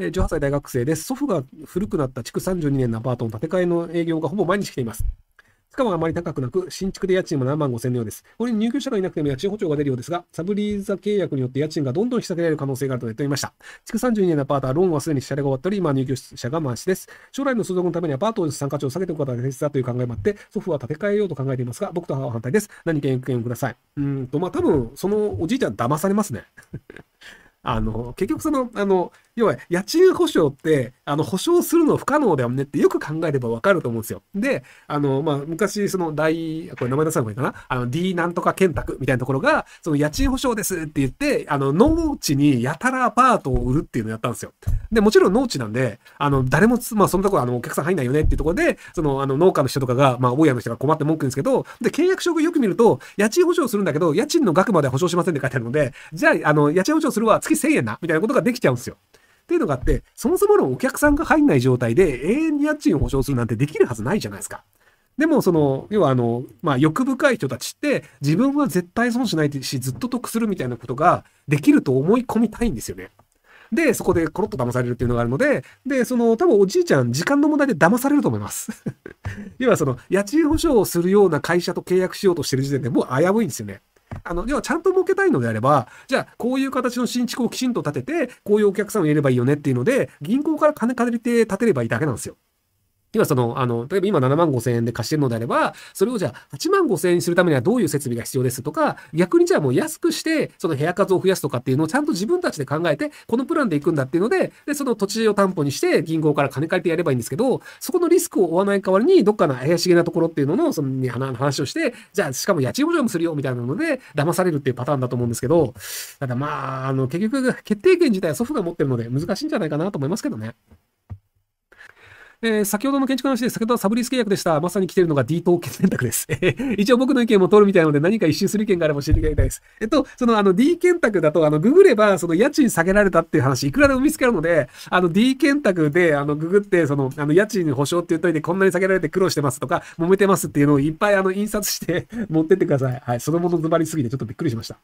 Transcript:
えー、18歳大学生です。祖父が古くなった築32年のアパートの建て替えの営業がほぼ毎日来ています。しかもあまり高くなく、新築で家賃も7万5千円のようです。これに入居者がいなくても家賃補償が出るようですが、サブリーザ契約によって家賃がどんどん引き下げられる可能性があるとネットいました。築32年のアパートはローンはすでに支払いが終わっており、今入居者が満しです。将来の相続のためにアパートの参加値を下げておくことが大切だという考えもあって、祖父は建て替えようと考えていますが、僕と母は反対です。何件意見をください。うんと、まあ、多分、そのおじいちゃん騙されますね。あの、結局その、あの、要は、家賃保証って、あの、保証するの不可能だよねってよく考えればわかると思うんですよ。で、あの、まあ、昔、その、大、これ名前出さない方がいいかなあの、D なんとか建託みたいなところが、その、家賃保証ですって言って、あの、農地にやたらアパートを売るっていうのをやったんですよ。で、もちろん農地なんで、あの、誰も、まあ、そのところ、あの、お客さん入んないよねっていうところで、その、あの、農家の人とかが、まあ、大家の人が困って文句言うんですけど、で、契約書をよく見ると、家賃保証するんだけど、家賃の額まで保証しませんって書いてあるので、じゃあ、あの、家賃保証するは月1000円な、みたいなことができちゃうんですよ。っていうのがあって、そもそものお客さんが入んない状態で永遠に家賃を保証するなんてできるはずないじゃないですか。でも、その、要はあの、まあ、欲深い人たちって、自分は絶対損しないし、ずっと得するみたいなことができると思い込みたいんですよね。で、そこでコロッと騙されるっていうのがあるので、で、その、多分おじいちゃん、時間の問題で騙されると思います。要はその、家賃保証をするような会社と契約しようとしてる時点でもう危ういんですよね。あの、要はちゃんと儲けたいのであれば、じゃあ、こういう形の新築をきちんと建てて、こういうお客さんを入れればいいよねっていうので、銀行から金借りて建てればいいだけなんですよ。今その、あの、例えば今7万5千円で貸してるのであれば、それをじゃあ8万5千円にするためにはどういう設備が必要ですとか、逆にじゃあもう安くして、その部屋数を増やすとかっていうのをちゃんと自分たちで考えて、このプランで行くんだっていうので、で、その土地を担保にして銀行から金借りてやればいいんですけど、そこのリスクを負わない代わりに、どっかの怪しげなところっていうのの、その話をして、じゃあしかも家賃補助もするよみたいなので、騙されるっていうパターンだと思うんですけど、ただまあ、あの、結局、決定権自体は祖父が持ってるので難しいんじゃないかなと思いますけどね。えー、先ほどの建築の話で、先ほどはサブリース契約でした。まさに来ているのが D 等結選択です。一応僕の意見も通るみたいなので、何か一周する意見があれば教えていただきたいです。えっと、そのあの D 建託だと、あの、ググれば、その家賃下げられたっていう話、いくらでも見つけるので、あの D 建託で、あの、ググって、その、あの、家賃保証って言っといて、こんなに下げられて苦労してますとか、揉めてますっていうのをいっぱいあの、印刷して持ってってください。はい。そのものズバりすぎて、ちょっとびっくりしました。